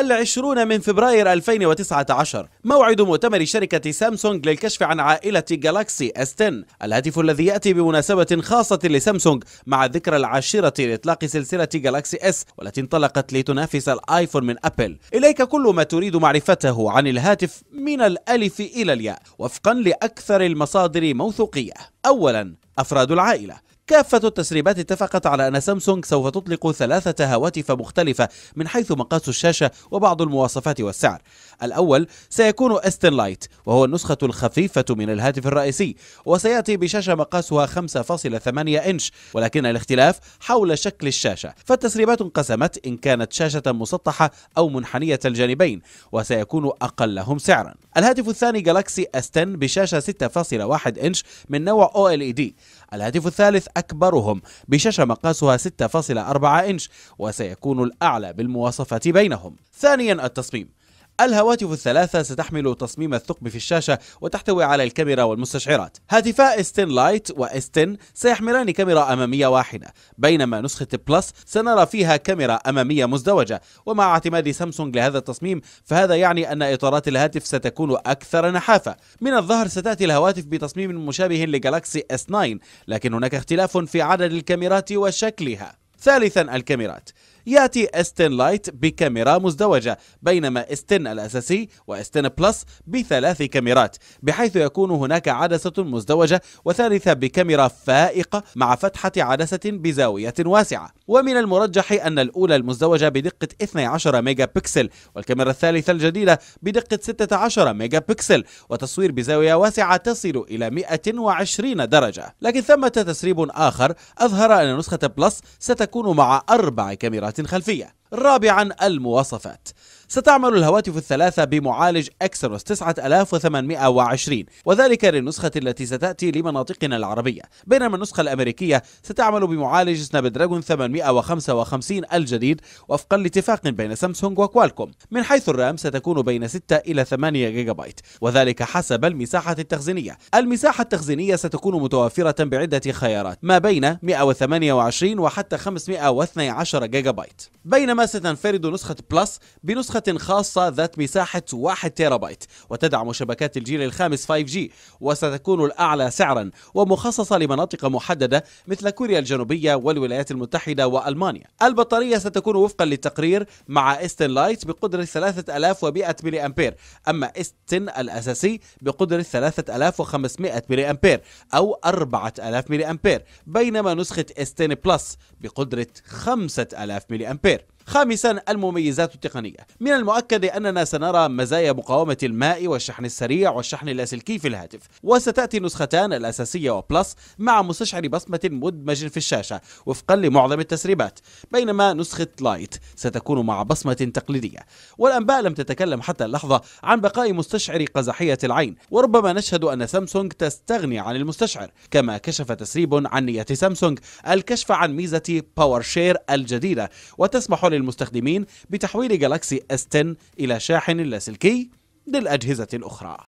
العشرون من فبراير 2019 موعد مؤتمر شركة سامسونج للكشف عن عائلة جالاكسي اس 10 الهاتف الذي يأتي بمناسبة خاصة لسامسونج مع ذكرى العاشرة لإطلاق سلسلة جالاكسي اس والتي انطلقت لتنافس الايفون من أبل إليك كل ما تريد معرفته عن الهاتف من الألف إلى الياء وفقا لأكثر المصادر موثوقية أولا أفراد العائلة كافة التسريبات اتفقت على أن سامسونج سوف تطلق ثلاثة هواتف مختلفة من حيث مقاس الشاشة وبعض المواصفات والسعر الأول سيكون استن لايت وهو النسخة الخفيفة من الهاتف الرئيسي وسيأتي بشاشة مقاسها 5.8 إنش ولكن الاختلاف حول شكل الشاشة فالتسريبات انقسمت إن كانت شاشة مسطحة أو منحنية الجانبين وسيكون أقلهم سعرا الهاتف الثاني جالاكسي S10 بشاشة 6.1 إنش من نوع OLED الهاتف الثالث أكبرهم بشاشة مقاسها 6.4 إنش وسيكون الأعلى بالمواصفات بينهم ثانيا التصميم الهواتف الثلاثة ستحمل تصميم الثقب في الشاشة وتحتوي على الكاميرا والمستشعرات هاتفا S10 لايت و S10 سيحملان كاميرا أمامية واحدة بينما نسخة بلس سنرى فيها كاميرا أمامية مزدوجة ومع اعتماد سامسونج لهذا التصميم فهذا يعني أن إطارات الهاتف ستكون أكثر نحافة من الظهر ستأتي الهواتف بتصميم مشابه لجالاكسي S9 لكن هناك اختلاف في عدد الكاميرات وشكلها ثالثا الكاميرات يأتي استن لايت بكاميرا مزدوجة بينما استن الأساسي واستن بلس بثلاث كاميرات بحيث يكون هناك عدسة مزدوجة وثالثة بكاميرا فائقة مع فتحة عدسة بزاوية واسعة ومن المرجح أن الأولى المزدوجة بدقة 12 ميجا بكسل والكاميرا الثالثة الجديدة بدقة 16 ميجا بكسل وتصوير بزاوية واسعة تصل إلى 120 درجة لكن ثمة تسريب آخر أظهر أن نسخة بلس ستكون مع أربع كاميرات خلفية رابعا المواصفات ستعمل الهواتف الثلاثة بمعالج اكسروس 9820 وذلك للنسخة التي ستأتي لمناطقنا العربية بينما النسخة الأمريكية ستعمل بمعالج سناب دراجون 855 الجديد وفقا لاتفاق بين سامسونج وكوالكوم من حيث الرام ستكون بين 6 إلى 8 جيجا بايت وذلك حسب المساحة التخزينية المساحة التخزينية ستكون متوفرة بعدة خيارات ما بين 128 وحتى 512 جيجا بايت بينما بينما ستنفرد نسخة بلس بنسخة خاصة ذات مساحة 1 تيرابايت وتدعم شبكات الجيل الخامس 5G وستكون الأعلى سعرا ومخصصة لمناطق محددة مثل كوريا الجنوبية والولايات المتحدة وألمانيا البطارية ستكون وفقا للتقرير مع استن لايت بقدرة 3100 ملي أمبير أما استن الأساسي بقدرة 3500 ملي أمبير أو 4000 ملي أمبير بينما نسخة استن بلس بقدرة 5000 ملي أمبير خامسا المميزات التقنية من المؤكد أننا سنرى مزايا مقاومة الماء والشحن السريع والشحن اللاسلكي في الهاتف وستأتي نسختان الأساسية وبلس مع مستشعر بصمة مدمج في الشاشة وفقا لمعظم التسريبات بينما نسخة لايت ستكون مع بصمة تقليدية والأنباء لم تتكلم حتى اللحظة عن بقاء مستشعر قزحية العين وربما نشهد أن سامسونج تستغني عن المستشعر كما كشف تسريب عن نية سامسونج الكشف عن ميزة باور شير الجديدة وتسمح للمستخدمين بتحويل جالاكسي S10 إلى شاحن لاسلكي للأجهزة الأخرى